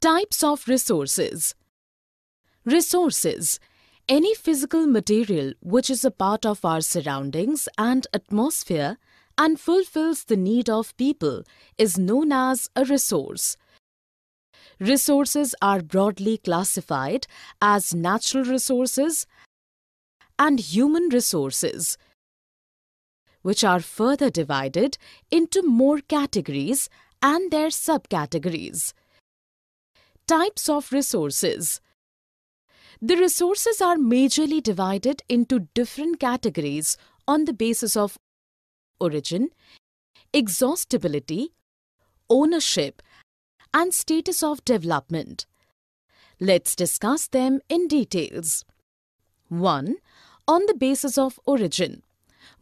Types of resources. Resources. Any physical material which is a part of our surroundings and atmosphere and fulfills the need of people is known as a resource. Resources are broadly classified as natural resources and human resources, which are further divided into more categories and their subcategories. Types of resources. The resources are majorly divided into different categories on the basis of origin, exhaustibility, ownership, and status of development. Let's discuss them in details. 1. On the basis of origin.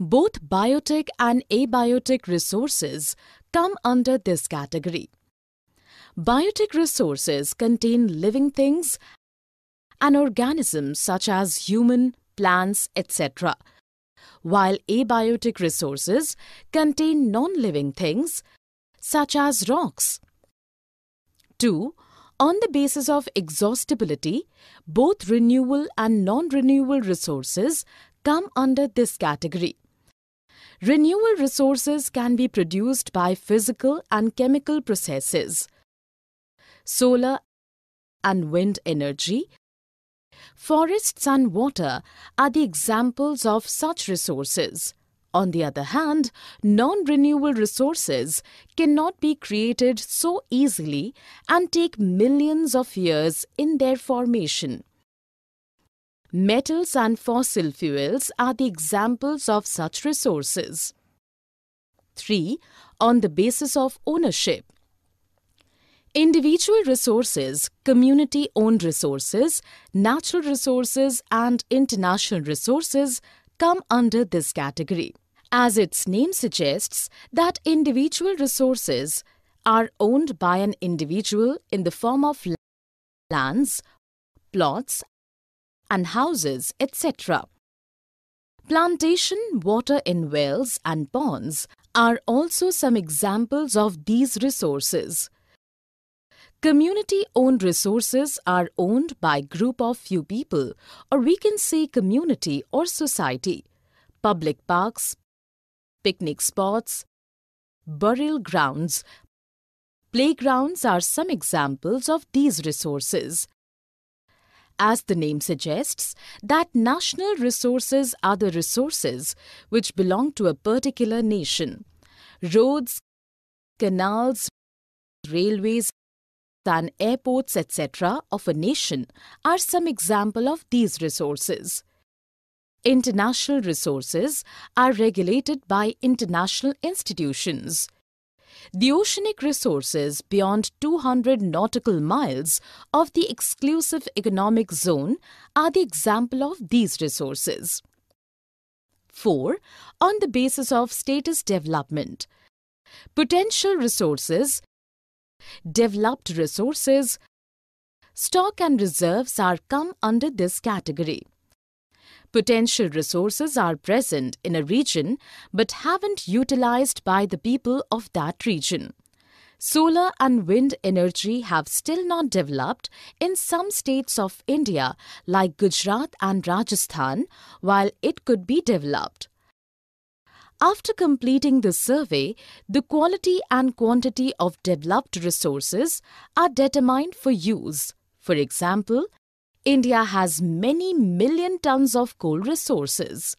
Both biotic and abiotic resources come under this category. Biotic resources contain living things and organisms such as human, plants, etc. While abiotic resources contain non-living things such as rocks. 2. On the basis of exhaustibility, both renewal and non-renewal resources come under this category. Renewal resources can be produced by physical and chemical processes solar and wind energy. Forests and water are the examples of such resources. On the other hand, non-renewable resources cannot be created so easily and take millions of years in their formation. Metals and fossil fuels are the examples of such resources. 3. On the basis of ownership. Individual resources, community owned resources, natural resources, and international resources come under this category. As its name suggests, that individual resources are owned by an individual in the form of lands, plots, and houses, etc. Plantation, water in wells and ponds are also some examples of these resources. Community-owned resources are owned by group of few people, or we can say community or society. Public parks, picnic spots, burial grounds, playgrounds are some examples of these resources. As the name suggests, that national resources are the resources which belong to a particular nation. Roads, canals, railways, than airports, etc., of a nation are some example of these resources. International resources are regulated by international institutions. The oceanic resources beyond 200 nautical miles of the exclusive economic zone are the example of these resources. 4. On the basis of status development. Potential resources Developed resources, stock and reserves are come under this category. Potential resources are present in a region but haven't utilized by the people of that region. Solar and wind energy have still not developed in some states of India like Gujarat and Rajasthan while it could be developed. After completing the survey, the quality and quantity of developed resources are determined for use. For example, India has many million tons of coal resources.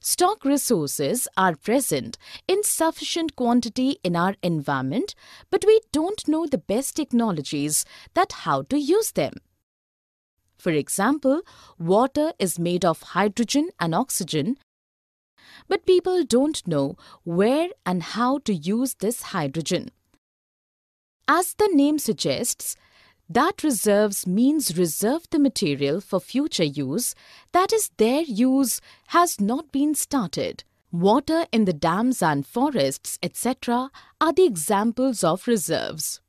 Stock resources are present in sufficient quantity in our environment, but we don't know the best technologies that how to use them. For example, water is made of hydrogen and oxygen but people don't know where and how to use this hydrogen. As the name suggests, that reserves means reserve the material for future use, that is, their use has not been started. Water in the dams and forests, etc., are the examples of reserves.